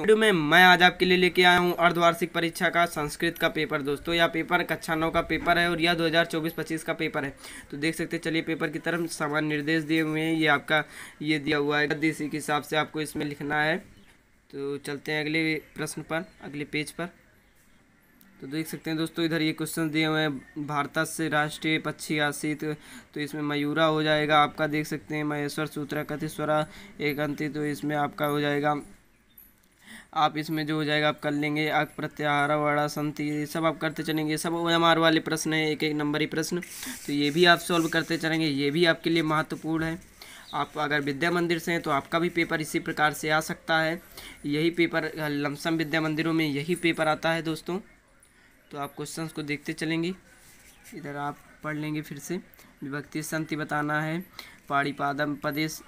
video में मैं आज आपके लिए लेके आया हूँ अर्धवार्षिक परीक्षा का संस्कृत का पेपर दोस्तों यह पेपर कक्षा नौ का पेपर है और यह 2024-25 का पेपर है तो देख सकते हैं चलिए पेपर की तरफ सामान्य निर्देश दिए हुए हैं ये आपका ये दिया हुआ है इसी के हिसाब से आपको इसमें लिखना है तो चलते हैं अगले प्रश्न पर अगले पेज पर तो देख सकते हैं दोस्तों इधर ये क्वेश्चन दिए हुए हैं भारत से राष्ट्रीय पक्षी आशित तो इसमें मयूरा हो जाएगा आपका देख सकते हैं महेश्वर सूत्रा स्वरा एक तो इसमें आपका हो जाएगा आप इसमें जो हो जाएगा आप कर लेंगे आग प्रत्यारा वाड़ा संति सब आप करते चलेंगे सब ओ आर वाले प्रश्न है एक एक नंबर ही प्रश्न तो ये भी आप सॉल्व करते चलेंगे ये भी आपके लिए महत्वपूर्ण है आप अगर विद्या मंदिर से हैं तो आपका भी पेपर इसी प्रकार से आ सकता है यही पेपर लमसम विद्या मंदिरों में यही पेपर आता है दोस्तों तो आप क्वेश्चन को देखते चलेंगे इधर आप पढ़ लेंगे फिर से विभक्ति संति बताना है पादम पदेश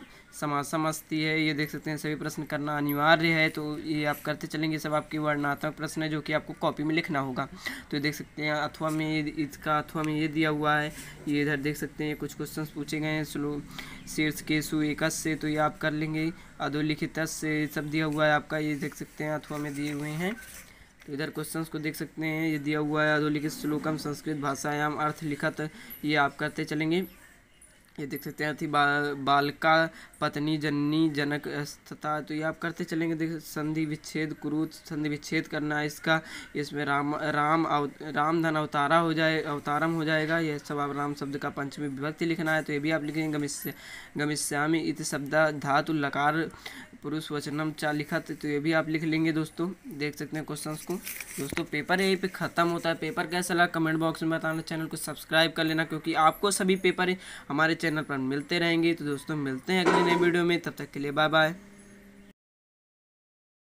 समास समस्ती है ये देख सकते हैं सभी प्रश्न करना अनिवार्य है तो ये आप करते चलेंगे सब आपके वर्णात्मक प्रश्न है जो कि आपको कॉपी में लिखना होगा तो ये देख सकते हैं अथवा में इसका अथवा में ये दिया हुआ है ये इधर देख सकते हैं कुछ क्वेश्चन पूछे गए हैं स्लो शीर्ष के सु एकस से तो ये आप कर लेंगे अधोलिखित से सब दिया हुआ है आपका ये देख सकते हैं अथवा में दिए हुए हैं तो इधर क्वेश्चंस को देख सकते हैं ये दिया हुआ है अधोलिखित श्लोकम संस्कृत भाषायाम अर्थ लिखत ये आप करते चलेंगे ये देख सकते हैं अति बा, बालका पत्नी जननी जनक तथा तो ये आप करते चलेंगे देख संधि विच्छेद कुरुत संधि विच्छेद करना है इसका इसमें राम राम अव राम धन अवतारा हो जाए अवतारम हो जाएगा यह सब आप राम शब्द का पंचमी विभक्ति लिखना है तो ये भी आप लिखेंगे गमिष्य गमिष्यामी इत शब्द धातु लकार पुरुष वचनम चार लिखा था तो ये भी आप लिख लेंगे दोस्तों देख सकते हैं क्वेश्चंस को दोस्तों पेपर यहीं पे ख़त्म होता है पेपर कैसा लगा कमेंट बॉक्स में बताना चैनल को सब्सक्राइब कर लेना क्योंकि आपको सभी पेपर हमारे चैनल पर मिलते रहेंगे तो दोस्तों मिलते हैं अगले नए वीडियो में तब तक के लिए बाय बाय